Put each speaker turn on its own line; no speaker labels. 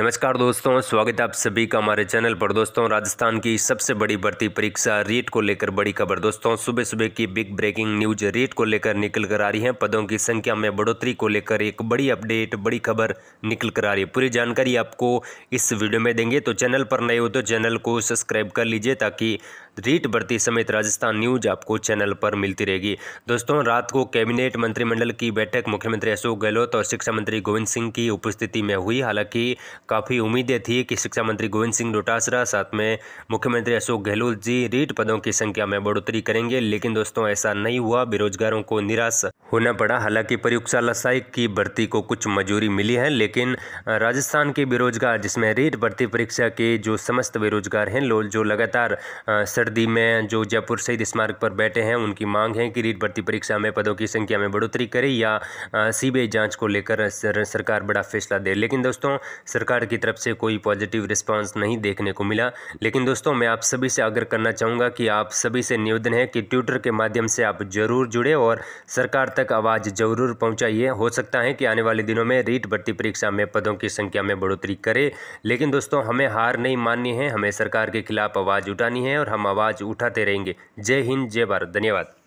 नमस्कार दोस्तों स्वागत है आप सभी का हमारे चैनल पर दोस्तों राजस्थान की सबसे बड़ी भर्ती परीक्षा रेट को लेकर बड़ी खबर दोस्तों सुबह सुबह की बिग ब्रेकिंग न्यूज रेट को लेकर निकल कर आ रही है पदों की संख्या में बढ़ोतरी को लेकर एक बड़ी अपडेट बड़ी खबर निकल कर आ रही है पूरी जानकारी आपको इस वीडियो में देंगे तो चैनल पर नए हो तो चैनल को सब्सक्राइब कर लीजिए ताकि रीट भर्ती समेत राजस्थान न्यूज आपको चैनल पर मिलती रहेगी दोस्तों रात को कैबिनेट मंत्रिमंडल की बैठक मुख्यमंत्री अशोक गहलोत और शिक्षा मंत्री गोविंद सिंह की उपस्थिति में हुई हालांकि काफ़ी उम्मीदें थी कि शिक्षा मंत्री गोविंद सिंह डोटासरा साथ में मुख्यमंत्री अशोक गहलोत जी रीट पदों की संख्या में बढ़ोतरी करेंगे लेकिन दोस्तों ऐसा नहीं हुआ बेरोजगारों को निराश होना पड़ा हालांकि प्रयोगशाला सहायक की भर्ती को कुछ मजूरी मिली है लेकिन राजस्थान के बेरोजगार जिसमें रीट भर्ती परीक्षा के जो समस्त बेरोजगार हैं लोग जो लगातार वर्दी में जो जयपुर शहीद स्मारक पर बैठे हैं उनकी मांग है कि रीट भर्ती परीक्षा में पदों की संख्या में बढ़ोतरी करे या सीबीआई जांच को लेकर सरकार बड़ा फैसला दे लेकिन दोस्तों सरकार की तरफ से कोई पॉजिटिव रिस्पांस नहीं देखने को मिला लेकिन दोस्तों मैं आप सभी से आग्रह करना चाहूँगा कि आप सभी से निवेदन है कि ट्विटर के माध्यम से आप जरूर जुड़े और सरकार तक आवाज़ जरूर पहुँचाइए हो सकता है कि आने वाले दिनों में रीट भर्ती परीक्षा में पदों की संख्या में बढ़ोतरी करे लेकिन दोस्तों हमें हार नहीं माननी है हमें सरकार के खिलाफ आवाज़ उठानी है और हम आवाज़ उठाते रहेंगे जय हिंद जय भारत धन्यवाद